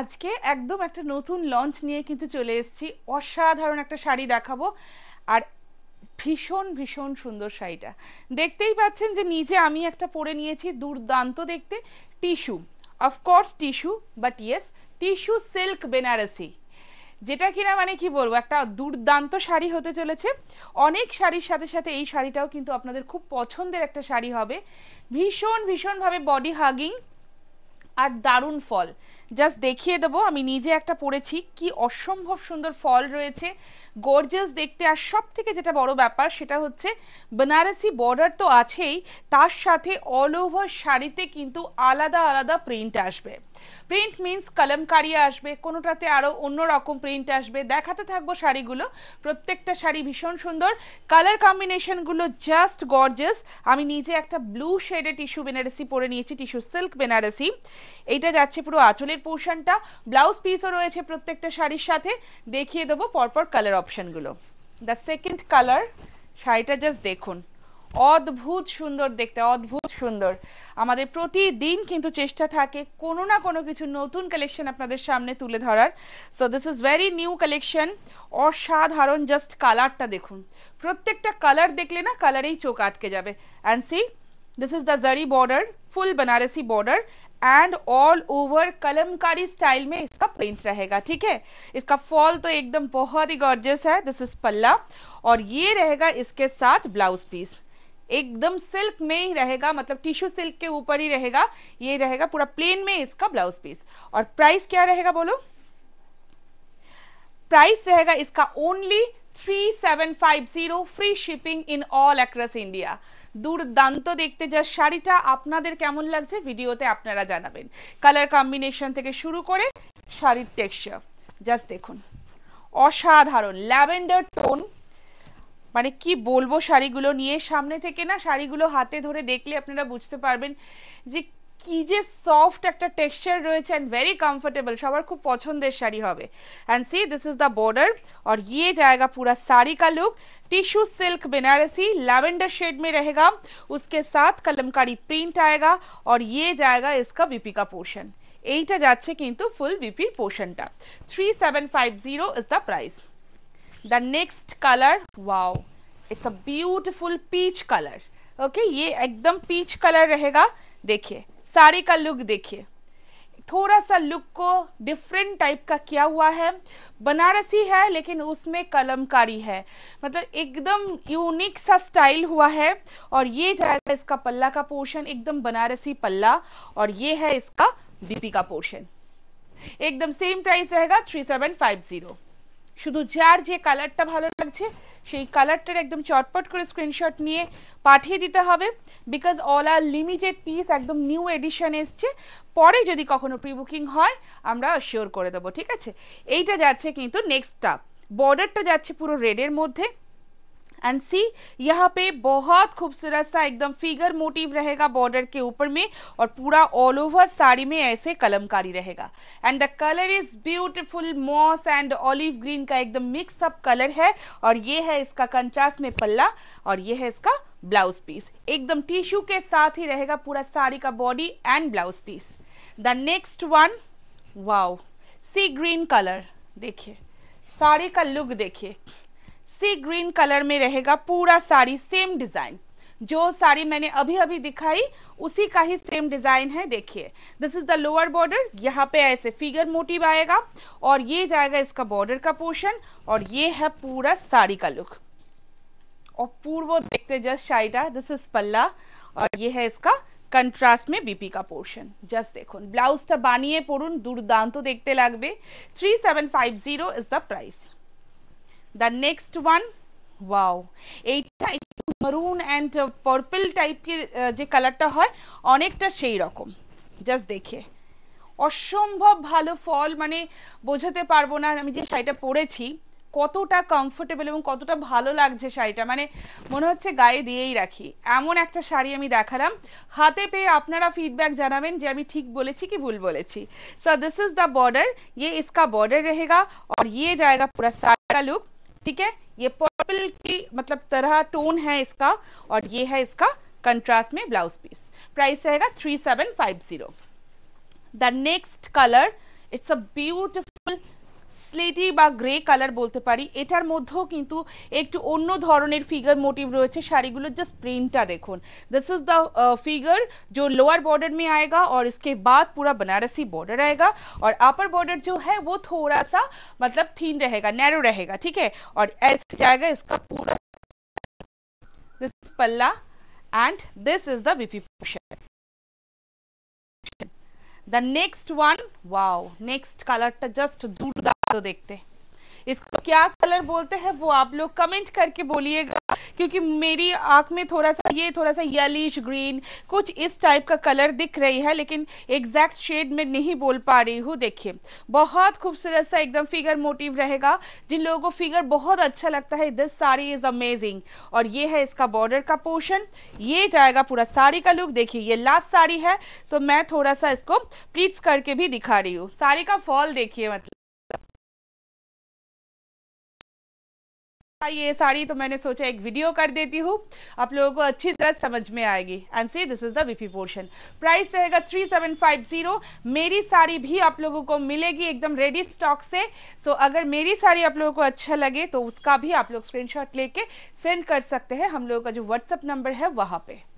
আজকে একদম একটা নতুন লঞ্চ নিয়ে কিন্তু চলে এসেছি অসাধারণ একটা শাড়ি দেখাবো আর ভীষণ ভীষণ সুন্দর শাড়িটা দেখতেই পাচ্ছেন যে নিজে আমি একটা পরে নিয়েছি দুর্দান্ত দেখতে tissue of course tissue but yes tissue silk Banarasi যেটা কিনা মানে কি বলবো একটা দুর্দান্ত শাড়ি হতে চলেছে অনেক শাড়ির সাথে সাথে এই শাড়িটাও কিন্তু আপনাদের খুব পছন্দের একটা শাড়ি হবে ভীষণ ভীষণভাবে বডি হাগিং আর দারুণ ফল জাস্ট দেখিয়ে দেবো আমি নিজে একটা পড়েছি কি অসম্ভব সুন্দর ফল রয়েছে গর্জেস দেখতে আর সব থেকে যেটা বড় ব্যাপার সেটা হচ্ছে বেনারসি বর্ডার তো আছেই তার সাথে অল ওভার শাড়িতে কিন্তু আলাদা আলাদা প্রিন্ট আসবে প্রিন্ট মিন্স কলমকারি আসবে কোনোটাতে আরও অন্য রকম প্রিন্ট আসবে দেখাতে থাকবো শাড়িগুলো প্রত্যেকটা শাড়ি ভীষণ সুন্দর কালার কম্বিনেশনগুলো জাস্ট গর্জেস আমি নিজে একটা ব্লু শেডে টিস্যু বেনারসি পরে নিয়েছি টিস্যু সিল্ক বেনারসি এইটা যাচ্ছে পুরো আঁচলে স্লিভের পোর্শনটা ব্লাউজ পিসও রয়েছে প্রত্যেকটা শাড়ির সাথে দেখিয়ে দেবো পরপর কালার অপশানগুলো দ্য সেকেন্ড কালার শাড়িটা জাস্ট দেখুন অদ্ভুত সুন্দর দেখতে অদ্ভুত সুন্দর আমাদের প্রতিদিন কিন্তু চেষ্টা থাকে কোনো না কোনো কিছু নতুন কালেকশন আপনাদের সামনে তুলে ধরার so this is very new collection অসাধারণ জাস্ট কালারটা দেখুন প্রত্যেকটা কালার দেখলে না কালারেই চোখ আটকে যাবে and see this is the zari border full Banarasi border and all over Kalamkari style में इसका प्रिंट रहेगा ठीक है इसका फॉल तो एकदम बहुत ही गॉर्जियस है दिस इज पल्ला और ये रहेगा इसके साथ ब्लाउज पीस एकदम सिल्क में ही रहेगा मतलब टिश्यू सिल्क के ऊपर ही रहेगा ये रहेगा पूरा प्लेन में इसका ब्लाउज पीस और प्राइस क्या रहेगा बोलो प्राइस रहेगा इसका only 3750 free shipping in all across India দুর্দান্ত দেখতে যা শাড়িটা আপনাদের কেমন লাগছে ভিডিওতে আপনারা জানাবেন কালার কম্বিনেশন থেকে শুরু করে শাড়ির টেক্সচার জাস্ট দেখুন অসাধারণ ল্যাভেন্ডার টোন মানে কি বলবো শাড়িগুলো নিয়ে সামনে থেকে না শাড়িগুলো হাতে ধরে দেখলে আপনারা বুঝতে পারবেন যে কি যে সফট একটা টেক্সচার রয়েছে অ্যান্ড ভেরি কমফোর্টেবল সবার খুব পছন্দের শাড়ি হবে and see this is the border और ये जाएगा पूरा साड़ी का look tissue silk Banarasi lavender shade में रहेगा उसके साथ कलमकारी प्रिंट आएगा और ये जाएगा इसका बीपी का पोर्शन এইটা যাচ্ছে কিন্তু ফুল বিপির পোর্শনটা three seven five zero is the price the next colour wow it's a beautiful peach colour okay ये एकदम पीच कलर रहेगा देखिए साड़ी का लुक देखिए थोड़ा सा लुक को डिफरेंट टाइप का किया हुआ है बनारसी है लेकिन उसमें कलमकारी है मतलब एकदम यूनिक सा स्टाइल हुआ है और ये जाएगा इसका पल्ला का पोर्शन एकदम बनारसी पल्ला और ये है इसका बीपी का पोर्शन एकदम सेम प्राइस रहेगा थ्री सेवन फाइव जीरो शुद्ध जार जे कलर टा भालो लग লাগছে সেই কালারটার একদম চটপট করে স্ক্রিনশট নিয়ে পাঠিয়ে দিতে হবে because all are limited piece একদম নিউ এডিশন এসছে পরে যদি কখনো প্রি বুকিং হয় আমরা শিওর করে দেবো ঠিক আছে এইটা যাচ্ছে কিন্তু নেক্সটটা বর্ডারটা যাচ্ছে পুরো রেডের মধ্যে एंड सी यहाँ पे बहुत खूबसूरत सा एकदम फिगर मोटिव रहेगा बॉर्डर के ऊपर में और पूरा ऑल ओवर साड़ी में ऐसे कलमकारी रहेगा and the colour is beautiful moss and olive green का एकदम मिक्स अप कलर है और ये है इसका कंट्रास्ट में पल्ला और ये है इसका ब्लाउज पीस एकदम टिश्यू के साथ ही रहेगा पूरा साड़ी का body and blouse piece the next one wow sea green colour देखिए साड़ी का लुक देखिए सी ग्रीन कलर में रहेगा पूरा साड़ी सेम डिज़ाइन जो साड़ी मैंने अभी अभी दिखाई उसी का ही सेम डिज़ाइन है देखिए this is the lower border यहाँ पे ऐसे फिगर मोटिव आएगा और ये जाएगा इसका बॉर्डर का पोर्शन और ये है पूरा साड़ी का लुक और पूर्व देखते जस्ट शाइटा दिस इज पल्ला और ये है इसका कंट्रास्ट में बीपी का পোর্শন जस्ट देखो ब्लाउज तो बानिए দুর্দান্ত तो देखते लागे three seven five zero is the price the next one wow এইটা maroon and purple type এর যে কালারটা হয় অনেকটা সেই রকম জাস্ট দেখে অসম্ভব ভালো ফল মানে বোঝাতে পারবো না আমি যে শাড়িটা পরেছি কতটা কমফোর্টেবল এবং কতটা ভালো লাগছে শাড়িটা মানে মনে হচ্ছে গায়ে দিয়েই রাখি এমন একটা শাড়ি আমি দেখালাম হাতে পেয়ে আপনারা ফিডব্যাক জানাবেন যে আমি ঠিক বলেছি কি ভুল বলেছি so this is the border ইয়ে ইসকা বর্ডার রেহেগা আর ইয়ে জায়গা পুরা সারা লুক ठीक है ये पर्पल की मतलब तरह टोन है इसका और ये है इसका कंट्रास्ट में ब्लाउज पीस प्राइस रहेगा three seven five zero the next colour it's a beautiful স্লেটি বা গ্রে কালার বলতে পারি এটার মধ্যেও কিন্তু একটু অন্য ধরনের ফিগার মোটিভ রয়েছে जस्ट प्रिंट প্রিন্টটা দেখুন दिस इज द फिगर जो लोअर बॉर्डर में आएगा और इसके बाद पूरा बनारसी बॉर्डर आएगा और अपर बॉर्डर जो है वो थोड़ा सा मतलब थीन रहेगा नैरो रहेगा ठीक है और ऐसे जाएगा इसका पूरा दिस इज पल्ला and this is the BP portion the next one wow next color just do the तो देखते इसको क्या कलर बोलते हैं वो आप लोग कमेंट करके बोलिएगा क्योंकि मेरी आंख में थोड़ा सा ये थोड़ा सा येलिश ग्रीन कुछ इस टाइप का कलर दिख रही है लेकिन एग्जैक्ट शेड में नहीं बोल पा रही हूँ देखिए बहुत खूबसूरत सा एकदम फिगर मोटिव रहेगा जिन लोगों को फिगर बहुत अच्छा लगता है दिस साड़ी इज अमेजिंग और ये है इसका बॉर्डर का पोर्शन ये जाएगा पूरा साड़ी का लुक देखिए ये लास्ट साड़ी है तो मैं थोड़ा सा इसको प्लीट्स करके भी दिखा रही हूँ साड़ी का फॉल देखिए मतलब ये साड़ी तो मैंने सोचा एक वीडियो कर देती हूँ आप लोगों को अच्छी तरह समझ में आएगी and see this is the विफी पोर्शन प्राइस रहेगा थ्री सेवन फाइव जीरो मेरी साड़ी भी आप लोगों को मिलेगी एकदम रेडी स्टॉक से सो so, अगर मेरी साड़ी आप लोगों को अच्छा लगे तो उसका भी आप लोग स्क्रीनशॉट लेके सेंड कर सकते हैं हम लोगों का जो व्हाट्सअप नंबर है वहाँ पर